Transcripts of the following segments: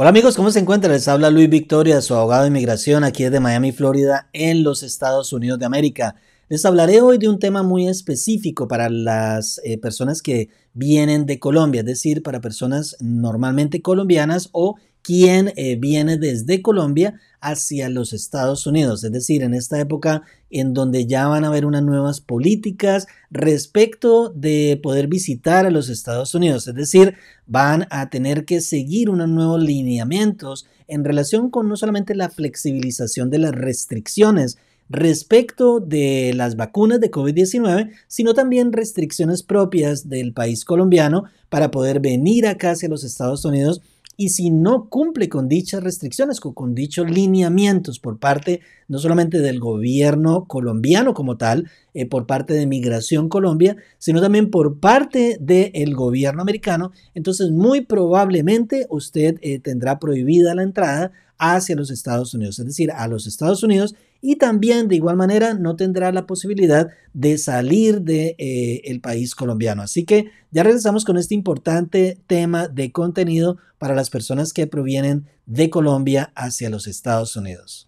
Hola amigos, ¿cómo se encuentran? Les habla Luis Victoria, su abogado de inmigración aquí de Miami, Florida, en los Estados Unidos de América. Les hablaré hoy de un tema muy específico para las eh, personas que vienen de Colombia, es decir, para personas normalmente colombianas o quien eh, viene desde Colombia hacia los Estados Unidos, es decir, en esta época en donde ya van a haber unas nuevas políticas respecto de poder visitar a los Estados Unidos, es decir, van a tener que seguir unos nuevos lineamientos en relación con no solamente la flexibilización de las restricciones, respecto de las vacunas de COVID-19, sino también restricciones propias del país colombiano para poder venir acá hacia los Estados Unidos y si no cumple con dichas restricciones, o con dichos lineamientos por parte no solamente del gobierno colombiano como tal, eh, por parte de Migración Colombia, sino también por parte del gobierno americano, entonces muy probablemente usted eh, tendrá prohibida la entrada hacia los Estados Unidos, es decir, a los Estados Unidos y también de igual manera no tendrá la posibilidad de salir del de, eh, país colombiano. Así que ya regresamos con este importante tema de contenido para las personas que provienen de Colombia hacia los Estados Unidos.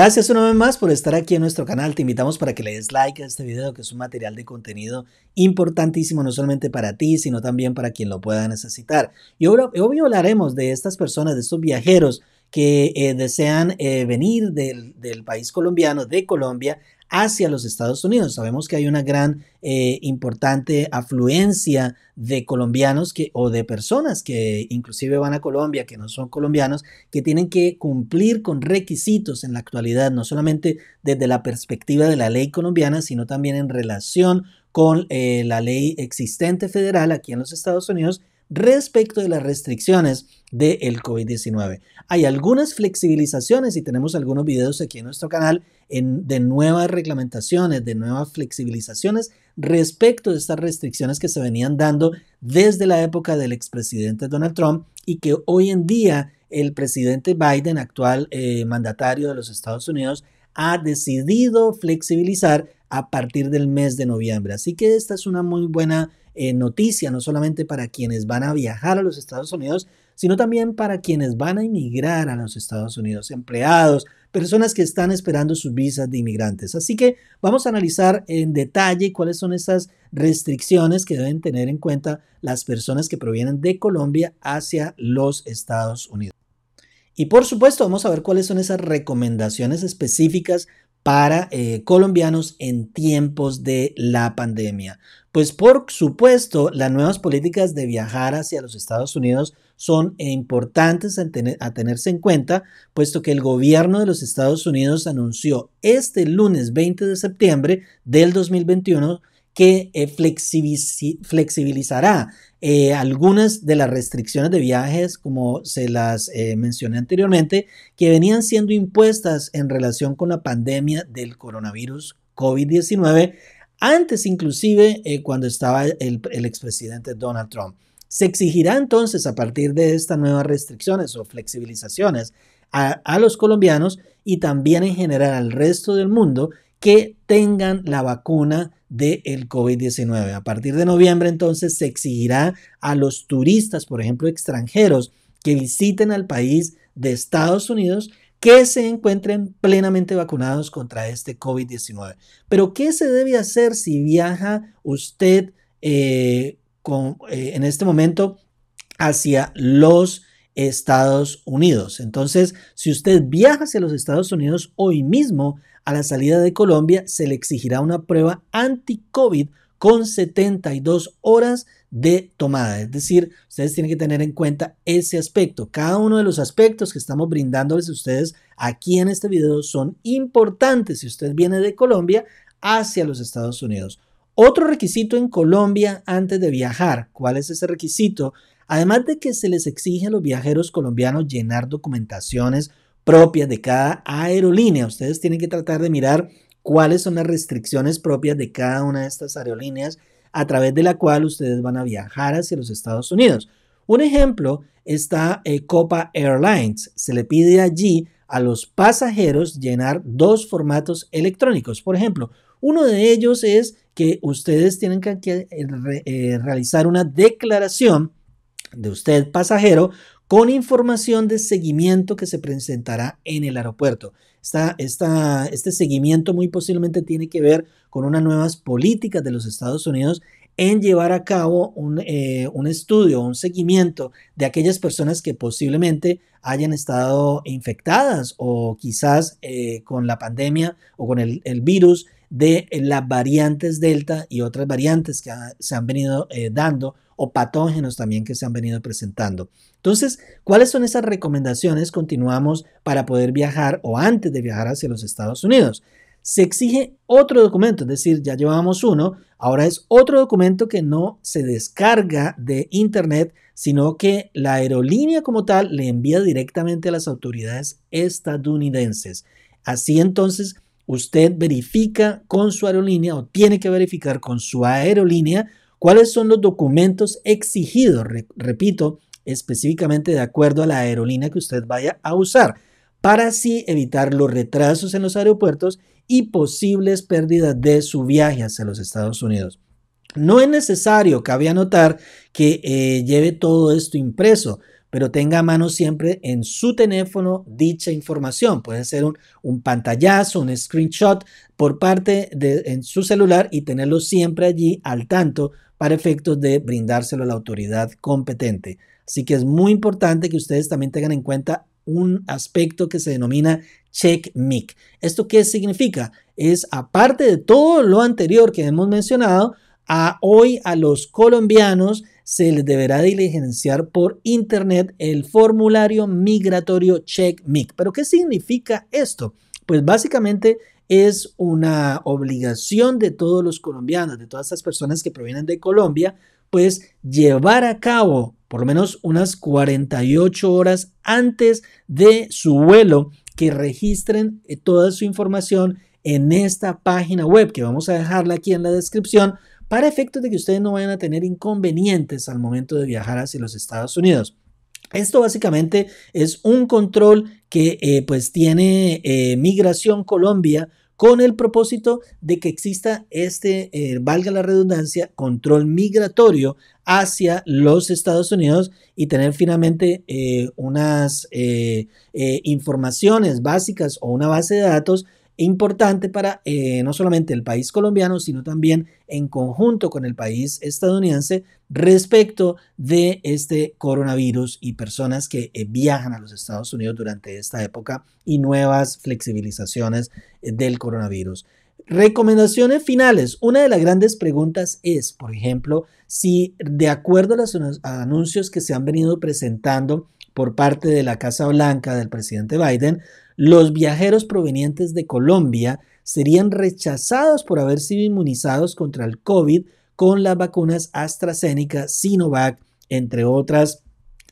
Gracias una vez más por estar aquí en nuestro canal. Te invitamos para que le des like a este video, que es un material de contenido importantísimo, no solamente para ti, sino también para quien lo pueda necesitar. Y hoy hablaremos de estas personas, de estos viajeros que eh, desean eh, venir del, del país colombiano, de Colombia, hacia los Estados Unidos. Sabemos que hay una gran, eh, importante afluencia de colombianos que, o de personas que inclusive van a Colombia, que no son colombianos, que tienen que cumplir con requisitos en la actualidad, no solamente desde la perspectiva de la ley colombiana, sino también en relación con eh, la ley existente federal aquí en los Estados Unidos respecto de las restricciones del el COVID-19. Hay algunas flexibilizaciones y tenemos algunos videos aquí en nuestro canal de nuevas reglamentaciones, de nuevas flexibilizaciones respecto de estas restricciones que se venían dando desde la época del expresidente Donald Trump y que hoy en día el presidente Biden, actual eh, mandatario de los Estados Unidos, ha decidido flexibilizar a partir del mes de noviembre. Así que esta es una muy buena eh, noticia, no solamente para quienes van a viajar a los Estados Unidos, sino también para quienes van a inmigrar a los Estados Unidos, empleados, personas que están esperando sus visas de inmigrantes. Así que vamos a analizar en detalle cuáles son esas restricciones que deben tener en cuenta las personas que provienen de Colombia hacia los Estados Unidos. Y por supuesto, vamos a ver cuáles son esas recomendaciones específicas para eh, colombianos en tiempos de la pandemia. Pues por supuesto, las nuevas políticas de viajar hacia los Estados Unidos son importantes a, a, tenerse en cuenta, puesto que el gobierno de los Estados Unidos anunció este lunes 20 de septiembre del 2021 que eh, flexibilizará eh, algunas de las restricciones de viajes, como se las eh, mencioné anteriormente, que venían siendo impuestas en relación con la pandemia del coronavirus COVID-19, antes inclusive cuando estaba el, el expresidente Donald Trump. Se exigirá entonces a partir de estas nuevas restricciones o flexibilizaciones a, los colombianos y también en general al resto del mundo que tengan la vacuna del de COVID-19. A partir de noviembre entonces se exigirá a los turistas, por ejemplo, extranjeros que visiten al país de Estados Unidos que se encuentren plenamente vacunados contra este COVID-19. Pero ¿qué se debe hacer si viaja usted eh, con, eh, en este momento hacia los Estados Unidos? Entonces, si usted viaja hacia los Estados Unidos hoy mismo, a la salida de Colombia se le exigirá una prueba anti-COVID con 72 horas de tomada. Es decir, ustedes tienen que tener en cuenta ese aspecto. Cada uno de los aspectos que estamos brindándoles a ustedes aquí en este video son importantes si usted viene de Colombia hacia los Estados Unidos. Otro requisito en Colombia antes de viajar, ¿cuál es ese requisito? Además de que se les exige a los viajeros colombianos llenar documentaciones propias de cada aerolínea. Ustedes tienen que tratar de mirar cuáles son las restricciones propias de cada una de estas aerolíneas a través de la cual ustedes van a viajar hacia los Estados Unidos. Un ejemplo está eh, Copa Airlines. Se le pide allí a los pasajeros llenar dos formatos electrónicos. Por ejemplo, uno de ellos es que ustedes tienen que eh, eh, realizar una declaración de usted pasajero con información de seguimiento que se presentará en el aeropuerto. Esta, este seguimiento muy posiblemente tiene que ver con unas nuevas políticas de los Estados Unidos en llevar a cabo un, eh, estudio, un seguimiento de aquellas personas que posiblemente hayan estado infectadas o quizás eh, con la pandemia o con el, virus de las variantes Delta y otras variantes que se han venido eh, dando o patógenos también que se han venido presentando. Entonces, ¿cuáles son esas recomendaciones? Continuamos para poder viajar o antes de viajar hacia los Estados Unidos. Se exige otro documento, es decir, ya llevamos uno, ahora es otro documento que no se descarga de Internet, sino que la aerolínea como tal le envía directamente a las autoridades estadounidenses. Así entonces, usted verifica con su aerolínea o tiene que verificar con su aerolínea ¿Cuáles son los documentos exigidos? repito, específicamente de acuerdo a la aerolínea que usted vaya a usar, para así evitar los retrasos en los aeropuertos y posibles pérdidas de su viaje hacia los Estados Unidos. No es necesario, cabe anotar, que eh, lleve todo esto impreso pero tenga a mano siempre en su teléfono dicha información. Puede ser un, pantallazo, un screenshot por parte de en su celular y tenerlo siempre allí al tanto para efectos de brindárselo a la autoridad competente. Así que es muy importante que ustedes también tengan en cuenta un aspecto que se denomina check mic. ¿Esto qué significa? Es aparte de todo lo anterior que hemos mencionado, hoy a los colombianos se les deberá diligenciar por internet el formulario migratorio check ¿Pero qué significa esto? Pues básicamente es una obligación de todos los colombianos, de todas estas personas que provienen de Colombia, pues llevar a cabo por lo menos unas 48 horas antes de su vuelo que registren eh, toda su información en esta página web que vamos a dejarla aquí en la descripción para efectos de que ustedes no vayan a tener inconvenientes al momento de viajar hacia los Estados Unidos. Esto básicamente es un control que eh, pues tiene eh, Migración Colombia con el propósito de que exista este, eh, valga la redundancia, control migratorio hacia los Estados Unidos y tener finalmente unas informaciones básicas o una base de datos importante para eh, no solamente el país colombiano, sino también en conjunto con el país estadounidense respecto de este coronavirus y personas que eh, viajan a los Estados Unidos durante esta época y nuevas flexibilizaciones eh, del coronavirus. Recomendaciones finales. Una de las grandes preguntas es, por ejemplo, si de acuerdo a los anuncios que se han venido presentando por parte de la Casa Blanca del presidente Biden, los viajeros provenientes de Colombia serían rechazados por haber sido inmunizados contra el COVID con las vacunas AstraZeneca, Sinovac, entre otras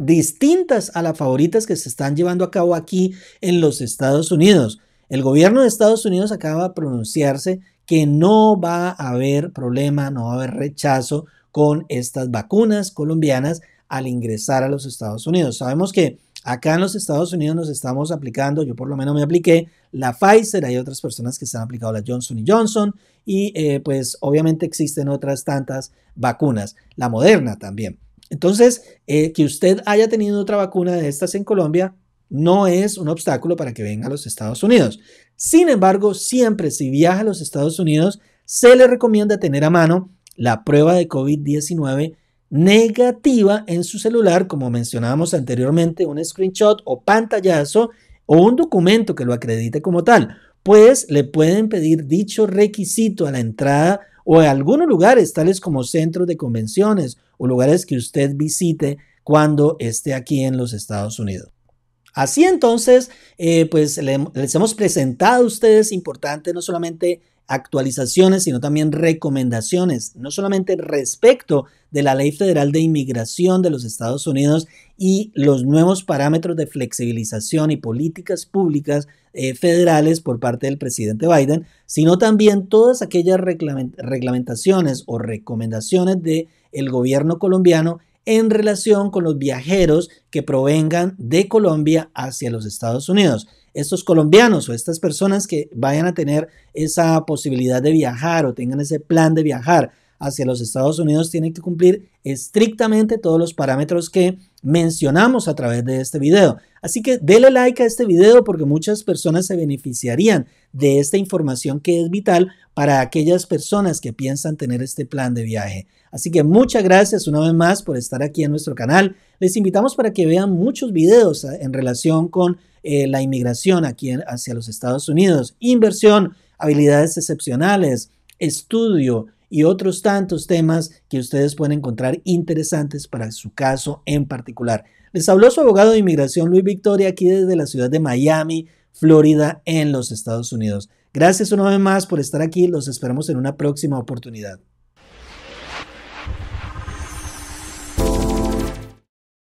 distintas a las favoritas que se están llevando a cabo aquí en los Estados Unidos. El gobierno de Estados Unidos acaba de pronunciarse que no va a haber problema, no va a haber rechazo con estas vacunas colombianas al ingresar a los Estados Unidos. Sabemos que Acá en los Estados Unidos nos estamos aplicando, yo por lo menos me apliqué la Pfizer, hay otras personas que se han aplicado la Johnson Johnson y eh, pues obviamente existen otras tantas vacunas, la Moderna también. Entonces, eh, que usted haya tenido otra vacuna de estas en Colombia no es un obstáculo para que venga a los Estados Unidos. Sin embargo, siempre si viaja a los Estados Unidos, se le recomienda tener a mano la prueba de COVID-19 negativa en su celular, como mencionábamos anteriormente, un screenshot o pantallazo o un documento que lo acredite como tal, pues le pueden pedir dicho requisito a la entrada o a algunos lugares, tales como centros de convenciones o lugares que usted visite cuando esté aquí en los Estados Unidos. Así entonces, eh, pues les hemos presentado a ustedes importante no solamente actualizaciones, sino también recomendaciones, no solamente respecto de la Ley Federal de Inmigración de los Estados Unidos y los nuevos parámetros de flexibilización y políticas públicas eh, federales por parte del presidente Biden, sino también todas aquellas reglamentaciones o recomendaciones del el gobierno colombiano en relación con los viajeros que provengan de Colombia hacia los Estados Unidos estos colombianos o estas personas que vayan a tener esa posibilidad de viajar o tengan ese plan de viajar hacia los Estados Unidos tienen que cumplir estrictamente todos los parámetros que mencionamos a través de este video. Así que denle like a este video porque muchas personas se beneficiarían de esta información que es vital para aquellas personas que piensan tener este plan de viaje. Así que muchas gracias una vez más por estar aquí en nuestro canal. Les invitamos para que vean muchos videos eh, en relación con eh, la inmigración aquí hacia los Estados Unidos, inversión, habilidades excepcionales, estudio y otros tantos temas que ustedes pueden encontrar interesantes para su caso en particular. Les habló su abogado de inmigración Luis Victoria aquí desde la ciudad de Miami, Florida, en los Estados Unidos. Gracias una vez más por estar aquí, los esperamos en una próxima oportunidad.